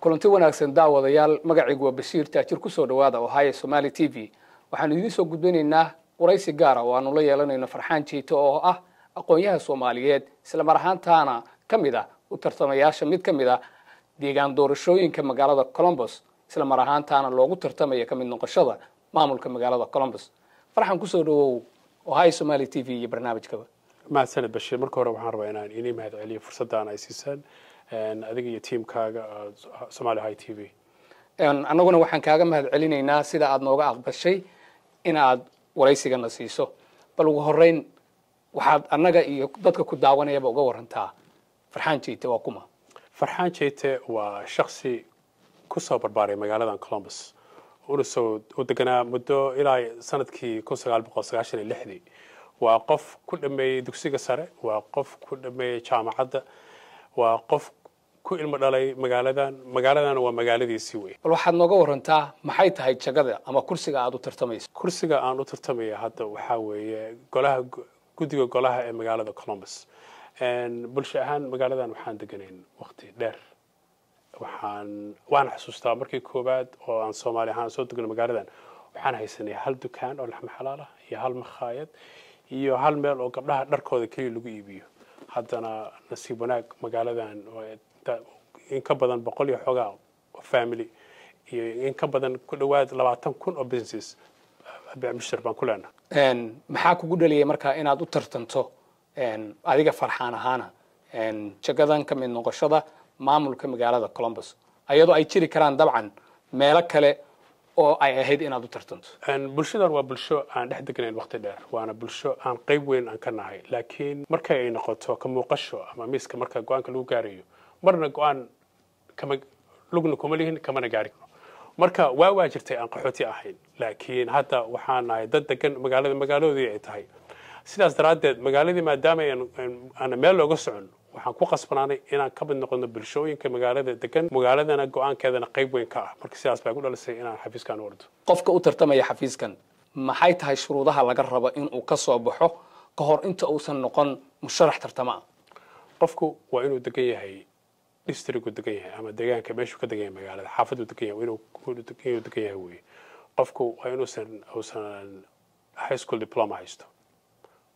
kulanti wanaagsan daawadayaal magaciigu waa bashiir taajir kusoo dhawaada oo haya t v waxaanu idiin soo gudbinaynaa waraysi gaara ah oo aanu la yeelanayno farxaan jiito oo ah aqoonyaha soomaaliyeed islamar ahaantaana ka mid ah u tartamayaasha mid ka mid ah deegaan doorashooyinka magaalada colombos isla mar ahaantaana loogu tartamaya ka mid noqoshada maamulka magaalada colombos farxaan kusoo dhawow oo haya t v iyo barnaamijkaba mahadsaned bashiir marka hore waxaan rabaa inaan inii mahad celiyo fursaddan ay siisaan adiga iyo tiamkaaga uh, somaali high t v annaguna waxaan kaaga mahad celinaynaa sida aada nooga aqbashay in aad waraysigana siiso bal ugu horeyn waxaad annaga iyo dadka ku daawanayaba uga warantaa farxaan jeyte waa kuma farxaan jeyte waa shaksi kusoo barbaaray magaaladan colombus unasoo u deganaa muddo ilaa sanadkii kun sagaal boqol sagaashan iyo lixdii waa qof ku dhameeyey dugsiga sare waa qof ku dhameeyey jaamacadda waa qof ku ilmo dhalay magaaladan magaaladana waa magaaladiisii wey bal waxaad nooga warantaa maxay tahay jagada ama kursiga aad u tartamayso kursiga aan u tartamaya hadda waxaa weeye golaha guddiga golaha ee magaalada colombus bulsho ahaan magaaladan waxaan deganayn wakti dheer waxaan waan xasuustaa markii koowaad oo aan soomaali ahaan soo degno magaaladan waxaan haysanay hal dukaan oo laxma xalaal ah iyo hal makhaayad iyo hal meel oo gabdhaha dharkooda keliya lagu iibiyo haddana nasiib wanaag magaaladan dadka in ka badan boqol iyo xoogaa family iyo in ka badan ku dhowaad labaatan kun oo business bishir baan ku leenahay maxaa kugu dhaliyay markaa inaad u tartanto adiga farxaan ahaana jagadan ka mid noqoshada maamulka magaalada colombus ayadoo ay jiri karaan dabcan meelo kale oo ay ahayd inaad u tartanto bulshadan waa bulsho aan dhex degnayn waqti dheer waana bulsho aan qayb weyn aan ka nahay laakiin markay ay noqoto ka muuqasho ama miiska marka go-aanka lagu gaarayo marna go-aan kama lugna kuma lihin kamana gaari karo marka waa waa jirtay aan qaxooti ahayn laakiin hadda waxaan nahay dad degan magaalada magaaladoodii ay tahay sidaas daraaddeed magaaladii maadaama aan meel looga soconno waxaan ku qasbanaanay inaan ka mid noqono bulshooyinka magaalada degan magaaladana go-aankeedana qayb weyn ka ah marka sidaas baa igu dhalisay inaan xafiiskan ordo qofka u tartamaya xafiiskan maxay tahay shuruudaha laga rabo inuu ka soo baxo ka hor inta uusan noqon musharax tartama qofku waa inuu degan yahay districtu degan yahay ama deegaanka meeshuu ka degan yahay magaalada xaafaddu degan yahay inuu inuu degan yahay weeye qofku waa inuusan uusan high school diploma haysto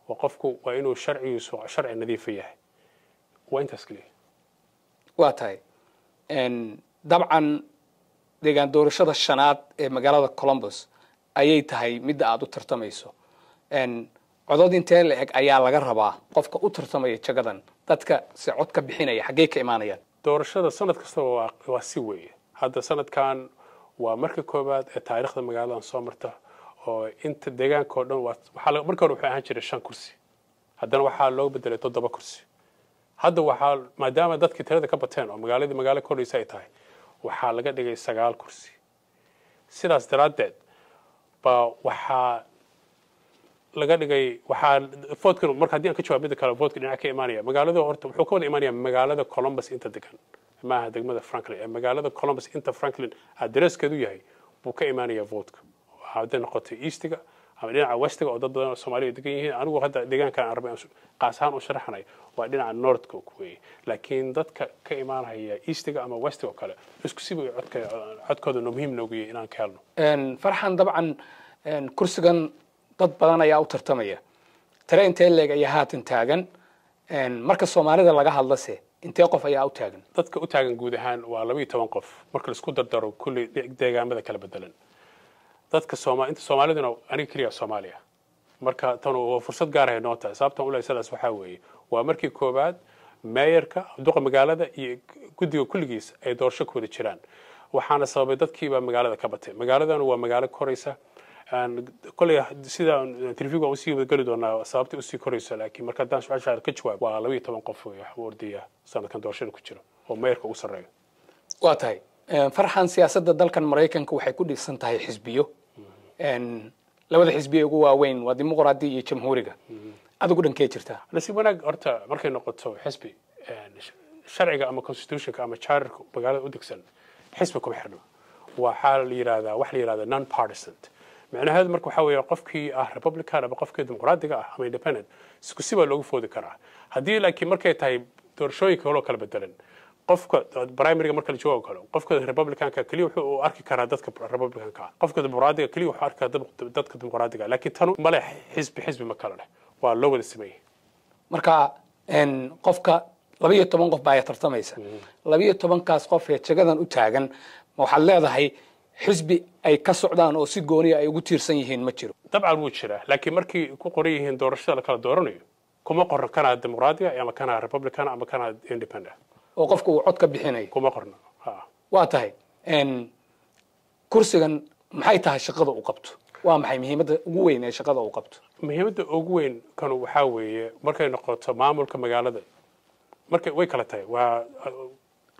waa qofku waa inuu sharcigiisu sharci nadiifa yahay waa intaas kaliya waa tahay dabcan deegaan doorashada shanaad ee magaalada columbus ayay tahay midda aada u tartamayso codod intee la eg ayaa laga rabaa qofka u tartamaya jagadan dadka se cod ka bixinaya xaggee ka imaanayaan doorashada sanad kastaba waa si weeye hadda sanadkan waa marka koowaad ee taariikhda magaaladan soo marta oo inta deegaanka oo dhan marka hore wuxuu ahaan jiray shan kursi haddana waxaa loo bedelay toddoba kursi hadda waxaa maadaama dadkii tirada ka bateen oo magaaladii magaalo kordhaysa ay tahay waxaa laga dhigay sagaal kursi sidaas daraaddeed ba waxaa لگدگی وحال فوت کنم مرکز دیگه چه وابد کار فوت کنیم اکی ایمانیه مقاله دو ارتباط حکومت ایمانیه مقاله دو کولومبس اینتر دکن ما هدیه مذا فرانکلین مقاله دو کولومبس اینتر فرانکلین آدرس کدومیه بوکی ایمانیه فوت کم عادت نقطه ایستگا همین عوستگا عدد دو سومالی دکیه آن وقت دیگه که آر بیم قاسان و شرح نی وادین عن نورد کوکوی لکن داد ک کی ایمانیه ایستگا اما عوستگا کله اسکسیب عد ک عد کدوم مهم نگویی اینان کارنو فرحان طبعا کرسگان dad badan ayaa u tartamaya tare intee leeg ayaa haatan taagan marka soomaalida laga hadlase intee qof ayaa u taagan dadka u taagan guud ahaan waa laba iyo toban qof marka laisku dardaro kulli deegaamada kala bedelan dadka inta soomaaliduna aniga keliya soomaaliya marka tan waa fursad gaarahay noo tahay sababtan ule sidaas waxaa weeye waa markii koowaad meeyarka duqa magaalada iyo guddiga kulligiis ay doorasho ku wada jiraan waxaana sababay dadkiibaa magaalada ka batay magaaladana waa magaalo koraysa kole sida telefiga usii wadageli doonaa sababta usii korayso laakiin marka haddaan su-aasha ka jawaab waa laba iyo toban qof waxu ordaya sanadkan doorashada ku jiro oo meerka ugu sarreeyo waa tahay farxan siyaasadda dalkan maraykanka waxay ku dhisan tahay xisbiyo labada xisbiyo ugu waaweyn waa dimuqraadi iyo jamhuuriga adigu dhankee jirtaa nasiib wanaag horta markay noqoto xisbi sharciga ama constitutionka ama charterka magaalada u degsan xisbi kuma xirno waa xaa la yidhaahdaa waxa la yidhahdaa non partisan macnaheedu marka waxaa weeye qofkii ah republican ama qofkii dimuqraadiga ah ama independent isku si baa loogu foodi karaa haddii laakiin markay tahay doorashooyinka holoo kala bedelan qofka primaryga marka la joogo kale qofka republicanka kaliya wuxuu arki karaa dadka republicanka ah qofka dimuqraadiga kaliya wuxuu arki karaa dadka dimuqraadiga laakiin tanu male xisbi xisbi ma kale leh waa loo wada sameeyey marka qofka laba iyo toban qof baa ay tartamaysa mm-hmm. laba iyo tobankaas qof ee jagadan u taagan ma waxaad leedahay xisbi ay ka socdaan oo si gooniya ah ay ugu tiirsan yihiin ma jiro dabcan wuu jiraa laakiin markay ku qoran yihiin doorashada la kala dooranayo kuma qorno kana dimuqraadiga ama kana republican ama kana independent oo qofka uu cod ka bixinayo kuma qorno waa tahay kursigan maxay tahay shaqada uu qabto waa maxay muhiimadda ugu weyn ee shaqada uu qabto muhiimadda ugu weyn kanu waxaa weeye markay noqoto maamulka magaalada markay way kala tahay waa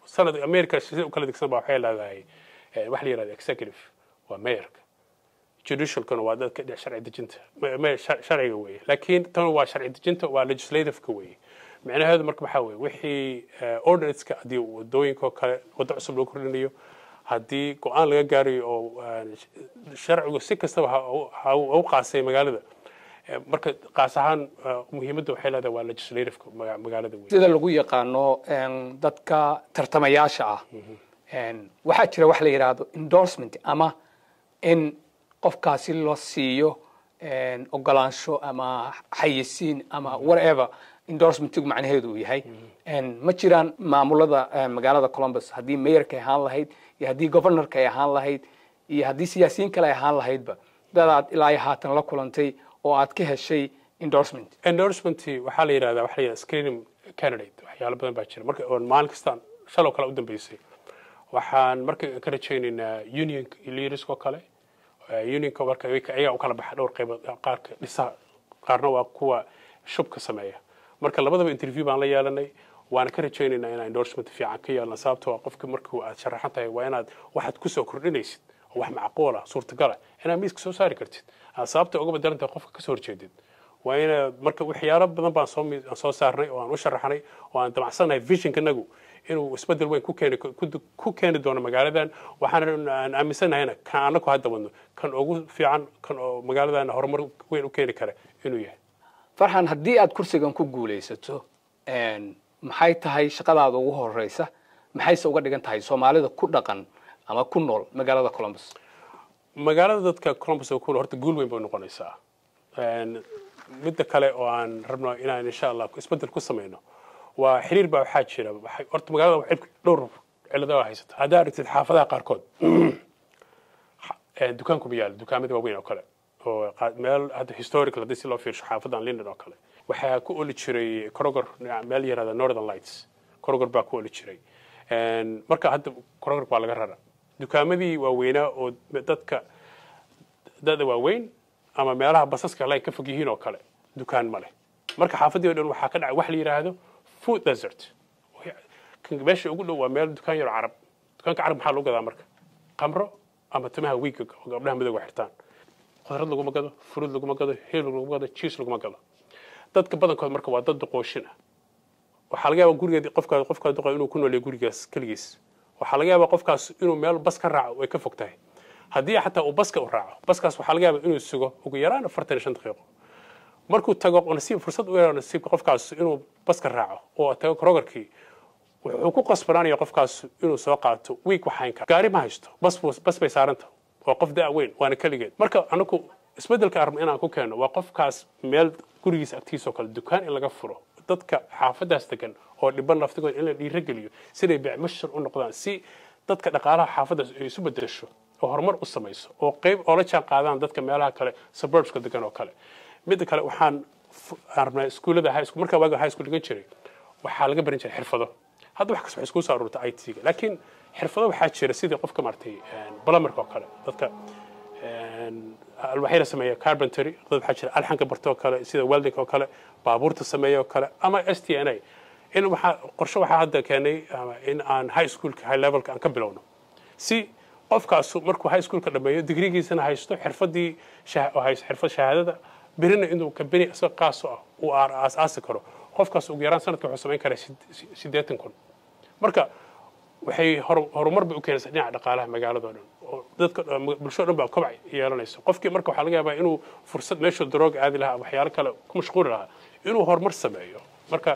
sanad america si u kala digsan baa waxay leedahay waxa la yirahda executive waa mayorka judicialkuna waa dadka dhe sharci dejinta sharciga weeye laakiin tan waa sharci dejinta waa legislativeka weeye micnaheedu marka maxaa weeye wixii ordinateska haddii wadooyinka oo kale waddo cusub loo kordhinayo haddii go-aan laga gaarayo oo sharcigu si kastaba hau qaasay magaalada marka qaas ahaan muhiimadda waxay leedahay waa legislativeka magaalada weye sida lagu yaqaano dadka tartamayaasha ah mm-hmm waxaa jira wax la yidhaahdo endorsement ama in qofkaasi loo siiyo ogolaansho ama xayisiin ama whatever endorsementigu macnaheedu uu yahay ma jiraan maamulada magaalada columbus haddii mayerka ay ahaan lahayd iyo haddii governorka ay ahaan lahayd iyo haddii siyaasiyiin kale ay ahaan lahaydba dad aad ilaa iyo haatan la kulantay oo aad ka heshay endorsement endorsement waxaa la yidhahdaa waxa la yidhahdaa screening candidate waxyaalo badan baa jira marka oon maalin kastaan shaloo kale u dambeysay waxaan markan ka rajaynaynaa unionka leadersko kale unionka marka ayagaa u kala baxa dhowr qaybood qaarka dhisaa qaarna waa kuwa shubka sameeya marka labadaba interview baan la yeelanay waana ka rajaynaynaa inaan endorsement fiican ka yeelna sababtoo ah qofka markuu aad sharaxan tahay waa inaad waxaad kusoo kordhinaysid oo wax macquul ah suurtagala inaad miiska soo saari kartid aad sababta ah uga bedelan qofka kasoo horjeedid waa inaad marka waxyaalo badan baan soo soo saarnay oo aan u sharaxnay oo aan damacsannahay visionka nagu inuu isbedel weyn ku keeni doono magaaladan waxaan aaminsannahayna kan anaku hadda wadno kan ugu fiican kan oo magaaladana horumar weyn u keeni kara inuu yahay farxan haddii aad kursigan ku guulaysato maxay tahay shaqadaada ugu horeysa maxayse uga dhigan tahay soomaalida ku dhaqan ama ku nool magaalada colombus magaalada dadka colombus oo ku nool horta guul weyn bay noqonaysaa midda kale oo aan rabno inaan insha allah isbedel ku samayno waa xiriir baa waxaa jira horta magaalada dhowr cilado haysata haddaa aragtid xaafadaha qaarkood dukaanku ma yaalo dukaamada waaweyn oo kale oo meel hadda historical haddii si loo fiirsho xaafadan london oo kale waxaa ku oli jiray corogor ah, meel yirahda northern lights corogor baa ku oli jiray marka hadda corogor baa laga rara dukaamadii waaweynaa oo dadka dada waaweyn ama meelaha basaska len ka fog yihiin oo kale dukaan ma leh marka xaafadii o dhan waxaa ka dhaca wax la yidhaahdo food desert kan meesha ugu dhow waa meel dukaan yar carab dukaanka carab maxaa lagu gadaa marka qamro ama timaha wiiga oo gabdhaha madowga xirtaan khudrad laguma gado furud laguma gado heel laguma gado jiis laguma gado dadka badankood marka waa dad duqooshin ah waxaa laga yaabaa gurigeed qofka qofka duqa inuu ku nooleeyo gurigaas keligiis waxaa laga yaabaa qofkaas inuu meel bas ka raaco ay ka fog tahay haddii xataa uu baska u raaco baskaas waxaa laga yaabaa inuu sugo ugu yaraan afartan shan daqiiqo markuu tago nasiib fursad u nasiibka qofkaas inuu baska raaco oo tago karogarkii wuxuu ku qasbanaanaya qofkaas inuu soo qaato wiig waxaynka gaari ma haysto bas bay saaranta waa qof da' weyn waana keligeed marka anaku isbeddelka arma inaan ku keenno waa qofkaas meel gurigiisa agtiisoo kale dukaan in laga furo dadka xaafadaas degan oo dhiban laftigood in la dhiirageliyo siday bicmashar u noqdaan si dadka dhaqaalaha xaafadaas ay isu bedesho oo horumar u samayso oo qayb oola jaan qaadaan dadka meelaha kale suburbska degan oo kale midda kale waxaan rabnaa iskuullada markaa waaga high school dhigan jiray waxaa laga baran jiray xirfado hadda wax kasta waxay iskugu soo aruurta i t-ga laakiin xirfado waxaa jira sidii qofka maartay balamarka oo kale dadka alwaxyada sameeya carpentry dad waxaa jira alxanka bartoo kale sida welding oo kale baabuurta sameeya oo kale ama s t n a in waxaa qorshe waxaa hadda keenay in aan high schoolka high levelka aan ka bilowno si qofkaasu markuu high schoolka dhammeeyo digrigiisana haysto xirfadii xirfad shahaadada berina inuu kambani isaga qaaso ah uu aasaasi karo qofkaas ugu yaraan sanadka wuxuu samayn karaa siddeetan kun marka waxay horumar bay u keenaysaa dhinaca dhaqaalaha magaalado dhan oo dadka bulshoo dhan baa kobac yeelanaysa qofkii marka waxaa laga yaabaa inuu fursad meeshuu darooga aadi lahaa waxyaalo kale ku mashquuli lahaa inuu horumar sameeyo marka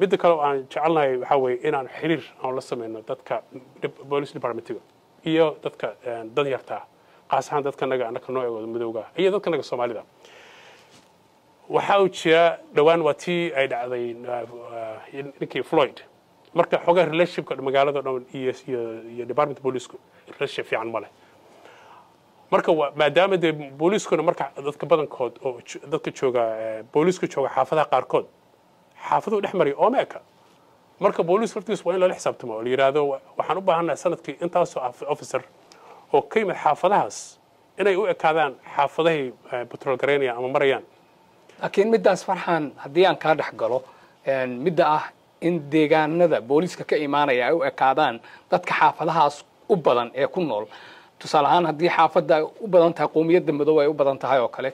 midda kale oo aan jecelnahay waxaa weeye inaan xiriir aan la sameyno dadka police departmentiga iyo dadka danyarta ah qaas ahaan dadkanaga annaka noocigooda madowga iyo dadkanaga soomaalida waxaa u jira dhowaan waa tii ay dhacday ah, ninkii floyd marka xoogaa relationshipka magaalada dhan iyo iyo department booliisku relationship fiican ma leh marka maadaama dee booliiskuna marka dadka badankood oo dadka jooga booliisku eh, jooga xaafadaha qaarkood xaafaduu dhex mariya omeeka marka booliis laftiis waa in lala xisaabtamo oo la yidhaahdo waxaan u baahannaha sanadkii intaasoo officer oo ka yimid xaafadahaas inay u ekaadaan xaafadahay eh, patrol garaynaya ama marayaan laakiin middaas farxan haddii aan kaa dhex galo midda ah in deegaanada booliiska ka imaanaya ay u ekaadaan dadka xaafadahaas u badan ee ku nool tusaale ahaan haddii xaafadda ay u badan tahay qoomiyadda madow ay u badan tahay oo kale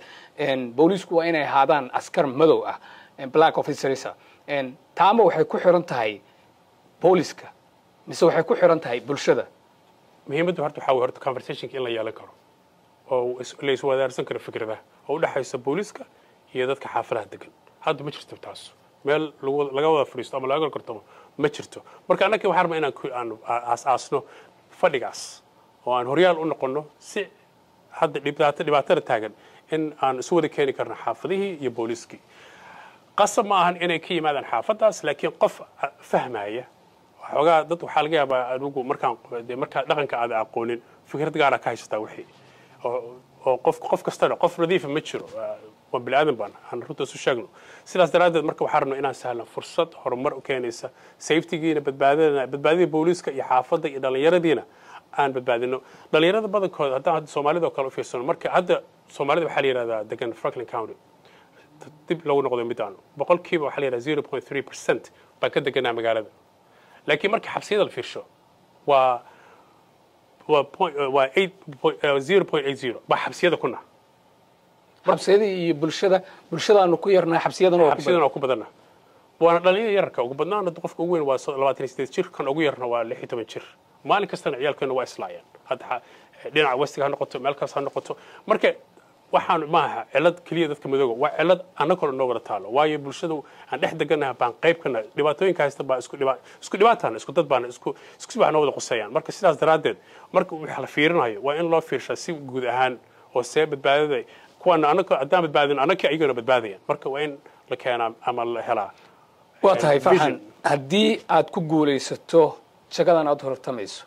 booliisku waa inay ahaadaan askar madow ah black officers ah. taama waxay ku xiran tahay booliiska mise waxay ku xiran tahay bulshada muhiimaddu horta waxaa wey horta conversationka in la yeelan karo oo la iswadaarsan karo fikradaha oo u dhexaysa booliiska iyo dadka xaafadaha degan hadda ma jirto taas meel laga wada fadhiisto ama laga gorgortamo ma jirto marka annagii waxaa rabaa inaan aasaasno fadhigaas oo aan horyaal u noqonno si hadda dhibaatada taagan in aan isu wada keeni karno xaafadihii iyo booliiskii qasab ma ahan inay ka yimaadaan xaafadaas laakiin qof fahmaya xoogaa dad waxaa laga yaabaa adigu markaa dhaqanka aada aqoonin fikrad gaara ah ka haysataa wixii oo qof qof kastana qof nadiifa ah ma jiro waa biniaadan baan aan runta isu sheegno sidaas daraaddeed marka waxaa rabno inaan sahlan fursad horumar u keenaysa sayftigiina badbaadadana badbaadida booliiska iyo xaafadda iyo dhallinyaradiina aan badbaadino dhallinyarada badankood haddaan soomaalida oo kale u fiirsano marka hadda soomaalida waxaa la yihahdaa degan franklin county dib lagu noqday midaanu boqolkiiba waxaa la yihahda zero point three percent baan ka deganaa magaalada laakiin marka xabsiyada la fiirsho waa waa waa eight point zero point eight zero baa xabsiyada kuna absiyada iyo bulshada bulshadaanu ku yarnaa xabsiyadana ku badana waana dhalinyada yararka ugu badnaana qofka ugu weyn waa labaatan iyo sideed jir kan ugu yarna waa lix iyo toban jir maalin kastana ciyaalkeena waa islaayaan hadda eh, dhinaca westiga ha noqoto meel kaas ha noqoto marka waxaan maaha cilad keliya dadka madooga waa cilad annagoo noo wada taalo waayo bulshada aan dhex deganaha baan qayb ka nahay dhibaatooyinka haysta baa isku dhibaataan isku dad baana isku wax noo wada quseeyaan marka sidaas daraaddeed marka wax la fiirinayo waa in loo fiirshaa si guud ahaan oo see badbaadada kuwan haddaan badbaadin annaka iyagona badbaadayaan marka waa in la keenaa ama la helaa waa tahay farxan haddii aad ku guulaysato shaqadan aad hortamayso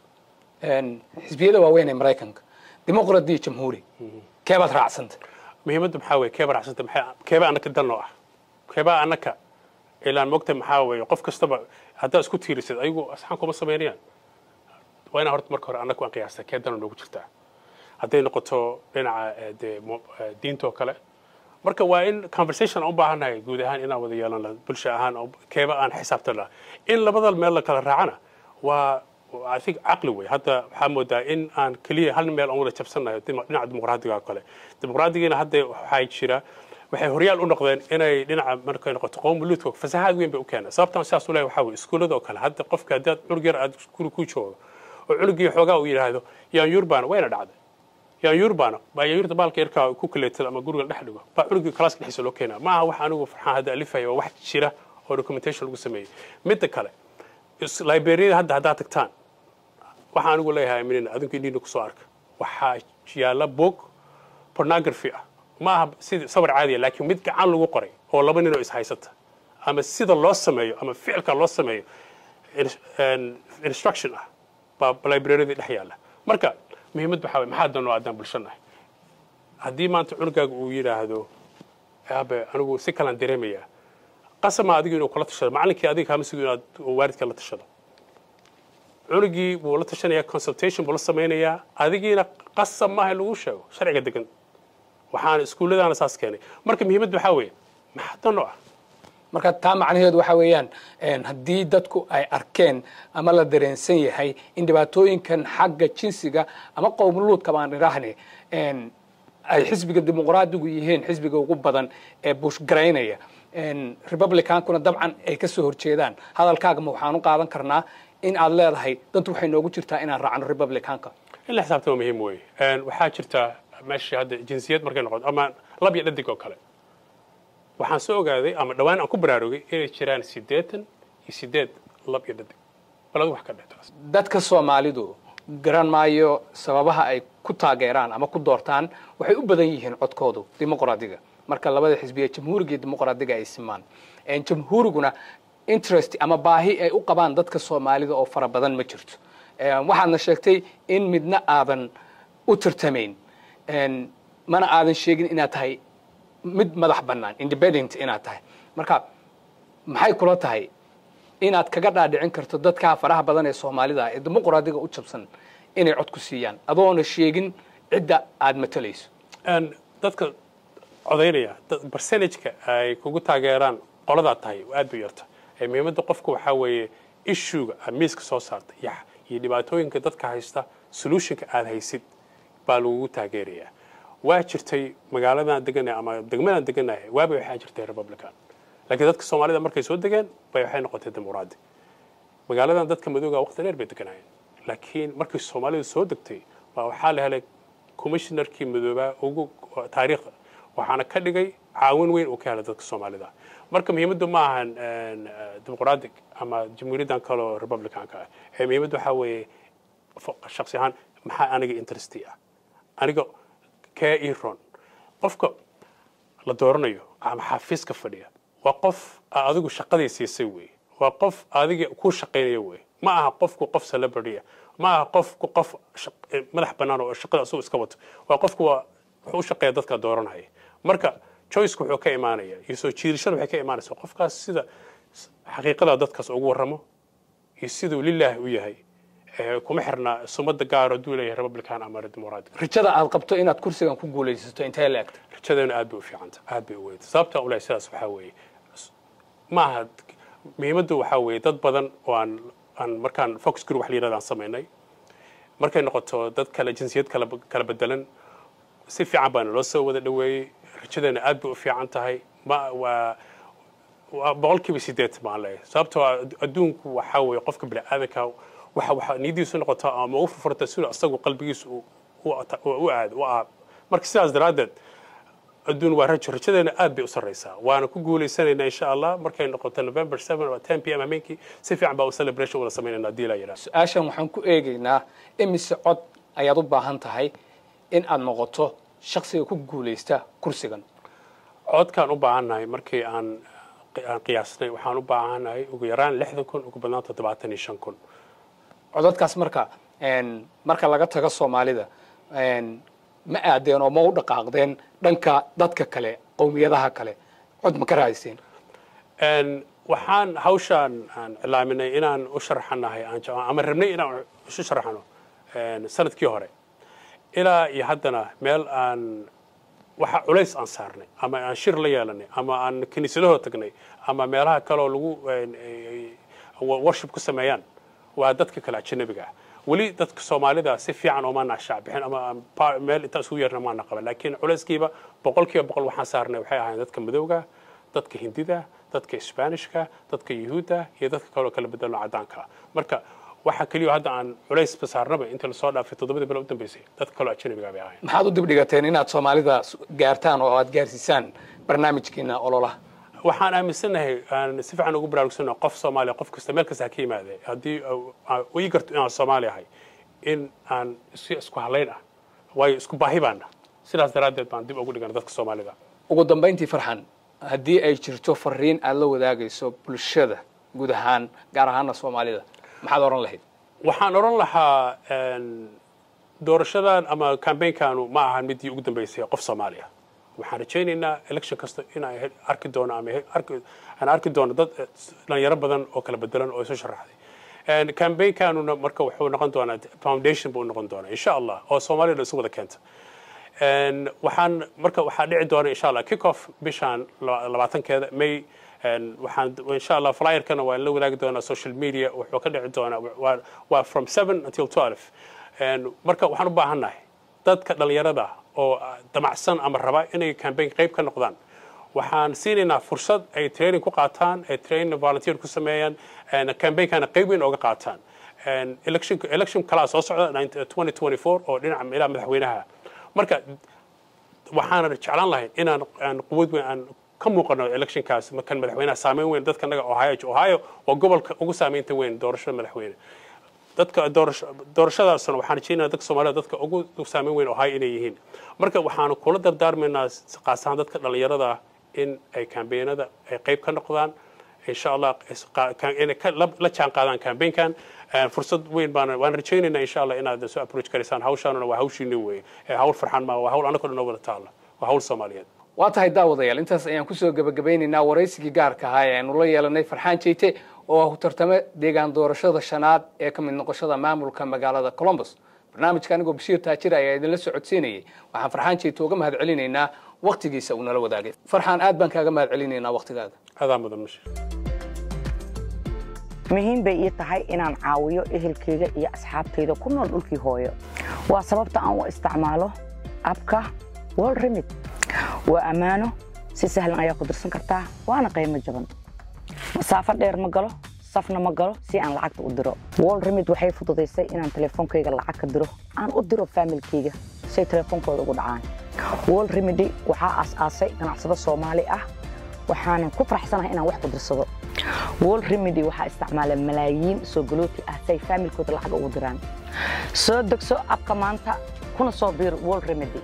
xisbiyada waaweyn ee maraykanka dimuqradi iyo jamhuuri keebaad raacsanta muhiimaddu maxaa weye keeba raacsanta maxaa keebaa annaka danoo ah keebaa annaka ilaan mogta maxaa weeye qof kastaba haddaad isku tiirisid ayagu asxaan kuma samaynayaan waa inaan horta marka hore annaka waan qiyaasta kee dano noogu jirtaa hadday noqoto dhinaca eh, de eh, diintoo kale marka waa in conversation aan u baahannahay guud ahaan inaan wada yeelanla bulsha ahaan keeba aan xisaabtanla in labada meel la kala raacana waa i think caqli wey hadda waxaa moodaa in aan keliya hal meel aan wada jabsannayo dhinaca dimuqraadiga oo kale dimuqraadigiina hadda waxaa jira waxay horyaal u noqdeen inay dhinaca markay noqoto qowmuluudka fasahaad weyn bay u keeneen sababtaan sidaas u lehay waxaa weye iskuullada oo kale hadda qofka haddaad cunug yar aad iskuul ku joogo oo cunuggii xoogaa uu yidhaahdo yaan yurban wayna dhacday yayuurbana baa yaayuurta bahalka yarkaa ku kaleetada ama guriga dhex dhigo baa cunugii kalaaska dhexdiisa loo keenaa maaha wax anigu farxaan hadda alifaya waa wax jira oo documentation lagu sameeyey midda kale liberiyada hadda haddaad tagtaan waxaa anigu leeyahay minina adinku indhiina kusoo arka waxaa yaalla bog pornography ah maaha sida sawir caadiya ah, laakiin mid gacan lagu qoray oo laba nin oo ishaysata ama sida loo sameeyo ama ficilka loo sameeyo instruction ah baa libraryada dhex yaalla marka muhiimad waxaa wey maxaa dano addaan bulshanahay haddii maanta cunugaaga uu yidhaahdo aabe anigu si kalaan dareemayaa qasama adigu inuu kula tashado macalinkii adiga kaama sugo inaad waalidka la tashado cunugii buu la tashanayaa consultation buu la samaynayaa adigiina qasab maaha in lagu sheego sharciga degan waxaana iskuulladaana saas keenay marka muhiimad waxaa weeye maxaa dano ah marka taa macnaheedu waxa weeyaan haddii dadku ay arkeen ama la dareensan yahay in dhibaatooyinkan xagga jinsiga ama qowmuluudka baan idhaahne ay xisbiga dimuqraadigu yihiin xisbiga ugu badan ee buushgaraynaya republicankuna dabcan ay ka horjeedaan hadalkaagama waxaan u qaadan karnaa in aad leedahay dantu waxay noogu jirtaa inaan raacno republicanka in la xisaabtama muhiim wey waxaa jirta meeshii hadda jinsiyad markay noqoto ama lab dhadig oo kale waxaan soo ogaaday ama dhowaan aan ku baraarugay inay jiraan siddeetan iyo sideed lab iyo dhadig balad wax ka dheetas dadka soomaalidu garan maayo sababaha ay ku taageeraan ama ku doortaan waxay u badan yihiin codkoodu dimuqraadiga marka labada xisbiya jamhuuriga iyo dimuqraadiga ay simaan jamhuuriguna interest ama baahi ay u qabaan dadka soomaalida oo fara badan ma jirto waxaadna sheegtay in midna aadan u tirtamayn mana aadan sheegin inaad tahay mid madax bannaan independent inaad tahay marka maxay kula tahay inaad kaga dhaadhicin karto dadkaa faraha badan ee soomaalida ee dimuqraadiga u jabsan inay cod siiyaan adoona sheegin cidda aad matalayso dadka codaynaya barcenajka ay kugu taageeraan qoladaa tahay aad buu yarta muhiimadda qofka waxaa weeye ishuga aad miiska soo saarta iyo dhibaatooyinka dadka haysta solutionka aad haysid baa lagugu taageerayaa waa jirtay magaaladan degana ama degmadan deganahay waaba waxaa jirtay republican lakiin dadka soomaalida markay soo degeen bay waxay noqotay dimuqraadi magaaladan dadka madooga waqti dheer bay deganaayeen laakiin markii soomaalidu soo degtay baa waxaa la helay commishnarkii madoobaa ugu taariikha waxaana ka dhigay caawin weyn uu ka helay dadka soomaalida marka muhiimaddu ma ahan dimuqraadic ama jamhuuriyaddan kaloo republicanka ah ee muhiimaddu waxaa weeye shaksi ahaan maxaa aniga interesti ah aniga kee iron qofka la dooranayo ama xafiiska fadhiya waa qof adigu shaqadii siisay wey waa qof adiga ku shaqaynaya wey ma aha qofku qof celebrity ah. ma aha qofku qof e, madax bannaan oo shaqada asugu iska wato waa qofku waa wuxuu u shaqeeya dadka dooranaya marka choiceku wuxuu ka imaanaya iyo soo jiirashada waxay ka imaanaysaa qofkaas sida xaqiiqada dadkaas ugu warramo iyo siduu lilaahi u yahay kuma xirna sumada gaaro haduu leeyahay republican ama democratic rajada aad qabto inaad kursigan ku guulaysato intee laegta rajadeena aad bay u fiicanta aad bay uweynta sababta ule sidaas waxaa weeye maaha muhiimaddu waxaa weeye dad badan oo aan aan markaan fox group wax la yirahda aan samaynay markay noqoto dad kale jinsiyad kala kala bedelan si fiican baana loo soo wada dhaweeyey rajadeena aad bay u fiican tahay ma waa boqolkiiba sideetan baan leeyahay sababtoo adduunku waxaa weeye qofka bini aadanka waxa niyadiisu noqotaa ama u furfurta sida isagu qalbigiisu u marka sidaas daraaddeed adduun waa rajo rajadeena aad bay u sarraysaa waana ku guulaysanaynaa insha allah markay noqoto november 7 waa 10 p m habeenkii si fiican baa u celebration wada samaynayna haddii la su-aashan waxaan ku eegaynaa imise cod ayaad u baahan tahay in aad noqoto shakhsiga ku guulaysta kursigan codkaan u baahannahay markii aan aan qiyaasnay waxaan u baahannahay ugu yaraan lixdan kun ugu badnaan toddobaatan iyo shan kun codadkaas marka marka laga tago soomaalida ma aadeen oo ma u dhaqaaqdeen dhanka dadka kale qowmiyadaha kale cod ma ka raayseen waxaan hawshaan aan cilaaminay inaan u sharxanahay ama rabnay inaan isu sharxano sanadkii hore ilaa iyo haddana meel aan waxa culays aan saarnay ama aan shir la yeelanay ama aan kiniisadahoo tagnay ama meelaha kaleoo lagu worship ku sameeyaan waa dadka kale ajanabiga ah weli dadka soomaalida si fiican oo maanaa shaacbixin ama meel intaa isugu yeerna maana qaban laakiin culayskiiba boqol kiiba boqol waxaan saarnay waxay ahaayeen dadka madowga dadka hindida dadka isbaanishka dadka yuhuudda iyo dadka kaleo kala bedelno caddaanka marka waxaa keliya hadda aan culaysba saarnaba inta lasoo dhaafay toddobadii bilo u dambaysay dadka kaloo ajanabiga bay ahayn maxaad u dibdhigateen inaad soomaalida gaartaan oo aad gaarsiisaan barnaamijkiina ololaha waxaan aaminsannahay aan si fiican ugu baraarugsanno qof soomaaliya qof kasta meel kasta ha ka yimaadee haddii ii uh, uh, garto inaan soomaali ahay in aan isku halayn ah waayo isku baahi baanna ah. sidaas daraaddeed baan dib ugu dhigana dadka soomaalida ugu dambayntii farxan haddii ay jirto fariin aad la wadaagayso bulshada guud ahaan gaar ahaanna soomaalida maxaad odhan lahayd waxaan odhan lahaa doorashadan ama kambaynkaanu ma ahan midii ugu dambaysay qof soomaaliya waxaan rajaynaynaa election kasta inaan arki doono ama aan arki doono dad eh, dhalinyaro badan oo kala bedelan oo isu sharaxday cambaynkanuna marka wuxuu noqon doonaa foundation buu noqon doonaa insha allah oo soomaaliyadha isu wada keenta waxaan marka waxaa dhici doona insha allah kick off bishaan labaatankeeda may waxaan insha allah flyerkana waan la wadaagi doonaa social media wuxuu ka dhici doonaa waa from seven until twelve marka waxaan u baahannahay dadka dhalinyarada أو دمع سن أمر ربا إنه كان بين قيب كان نقدان وحان سيننا فرصة أي ترين كقاطان أي ترين فالنتير كسمين أن كان بين كان قيبين أو قاطان أن إلكشن إلكشن كلاس أصعد 2024 أو نعم إلى مذحوينها مركا وحان رجعلان لهين إن أن قوود أن كم وقنا إلكشن كاس مكان مذحوينها سامين وين دات كان لغا أوهايو أوهايو وقبل أقو سامين تين دورش مذحوينها dadka doorashadaasna waxaan rajeynaa dadka soomaalida dadka ugu saameyn weyn oo ahay inay yihiin marka waxaanu kula dardaarmaynaa qaas ahaan dadka dhallinyarada ah in ay kambeenada ay qayb ka noqdaan insha allah inay la jaan qaadaan kambeynkan fursad weyn baan waan rajaynaynaa insha allah inaad soo approach garaysaan hawshaanuna waa hawshiini weeye hawl farxan maaha waa hawl annagoo dhan wada taalla waa hawl soomaaliyeed waa tahay daawadayaal intaas ayaan kusoo gebagabaynaynaa waraysigii gaarka ahaa ee aanu la yeelanay farxaan jeyte oo ah tartamo deegaan doorashada shanaad ee ka mid noqoshada maamulka magaalada colombos barnaamijka anigoo bashiir taajir ayaa idinla socodsiinayay waxaan farxaan jeito uga mahad celinaynaa wakhtigiisa uu nala wadaagay farxaan aad baan kaaga mahad celinaynaa wakhtigaaga adaan mudan bashir muhiim bay ii tahay inaan caawiyo ehelkeyga iyo asxaabtayda ku nool dhulkii hooyo waa sababta aan u isticmaalo abka world remid waa ammaano si sahlan ayaa ku dirsan kartaa waana qaymo jaban masaafo dheer ma galo safna ma galo si aan lacagta u diro wol remid waxay fududaysay inaan telefoonkayga lacag ka diro aan u diro faamilkayga say telefoonkooda ugu dhacaan wol remidi waxaa aas-aasay ganacsado soomaali ah waxaanan ku faraxsanahay inaan wax ku dirsado wol remidi waxaa isticmaala malaayiin soo galooti ah si faamilkooda lacag ugu diraan soo degso abka maanta kuna soo biir wol remidi